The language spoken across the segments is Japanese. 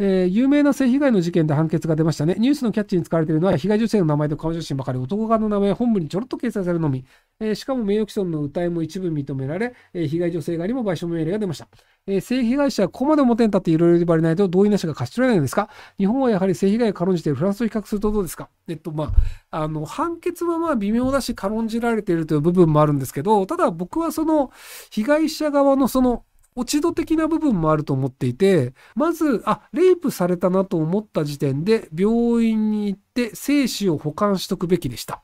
えー、有名な性被害の事件で判決が出ましたね。ニュースのキャッチに使われているのは、被害女性の名前と顔写真ばかり、男側の名前は本部にちょろっと掲載されるのみ、えー、しかも名誉毀損の訴えも一部認められ、えー、被害女性側にも賠償命令が出ました。え性被害者はここまで表に立っていろいろ言われないと同意なしが貸し取れないんですか日本はやはり性被害を軽んじているフランスと比較するとどうですかえっと、まあ、あの、判決はまあ微妙だし軽んじられているという部分もあるんですけど、ただ僕はその、被害者側のその、落ち度的な部分もあると思っていて、まず、あ、レイプされたなと思った時点で、病院に行って精子を保管しとくべきでした。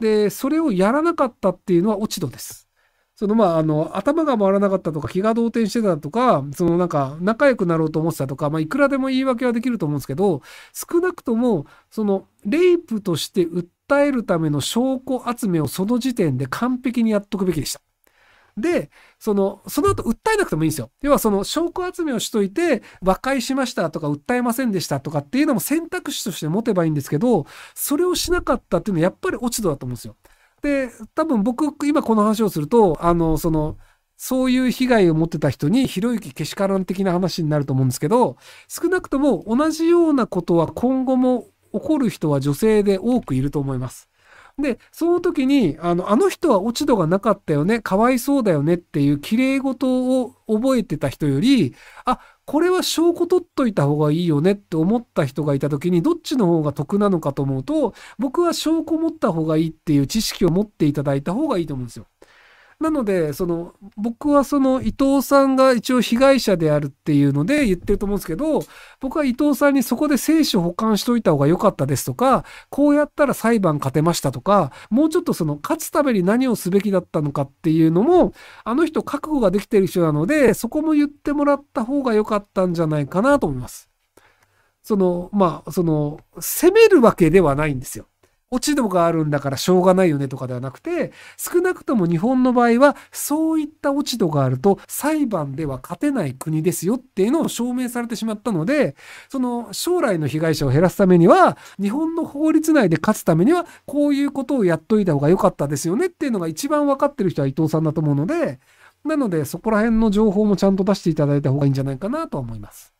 で、それをやらなかったっていうのは落ち度です。そのまあ、あの、頭が回らなかったとか、気が動転してたとか、そのなんか、仲良くなろうと思ってたとか、まあ、いくらでも言い訳はできると思うんですけど、少なくとも、その、レイプとして訴えるための証拠集めをその時点で完璧にやっとくべきでした。で、その、その後訴えなくてもいいんですよ。要はその証拠集めをしといて、和解しましたとか訴えませんでしたとかっていうのも選択肢として持てばいいんですけど、それをしなかったっていうのはやっぱり落ち度だと思うんですよ。で、多分僕、今この話をすると、あの、その、そういう被害を持ってた人に、ひろゆきけしからん的な話になると思うんですけど、少なくとも同じようなことは今後も起こる人は女性で多くいると思います。で、その時に、あの、あの人は落ち度がなかったよね、かわいそうだよねっていう綺麗事を覚えてた人より、あ、これは証拠取っといた方がいいよねって思った人がいた時に、どっちの方が得なのかと思うと、僕は証拠持った方がいいっていう知識を持っていただいた方がいいと思うんですよ。なので、その、僕はその伊藤さんが一応被害者であるっていうので言ってると思うんですけど、僕は伊藤さんにそこで精子を保管しといた方が良かったですとか、こうやったら裁判勝てましたとか、もうちょっとその、勝つために何をすべきだったのかっていうのも、あの人覚悟ができてる人なので、そこも言ってもらった方が良かったんじゃないかなと思います。その、まあ、その、責めるわけではないんですよ。落ち度があるんだからしょうがないよねとかではなくて、少なくとも日本の場合は、そういった落ち度があると裁判では勝てない国ですよっていうのを証明されてしまったので、その将来の被害者を減らすためには、日本の法律内で勝つためには、こういうことをやっといた方が良かったですよねっていうのが一番分かってる人は伊藤さんだと思うので、なのでそこら辺の情報もちゃんと出していただいた方がいいんじゃないかなと思います。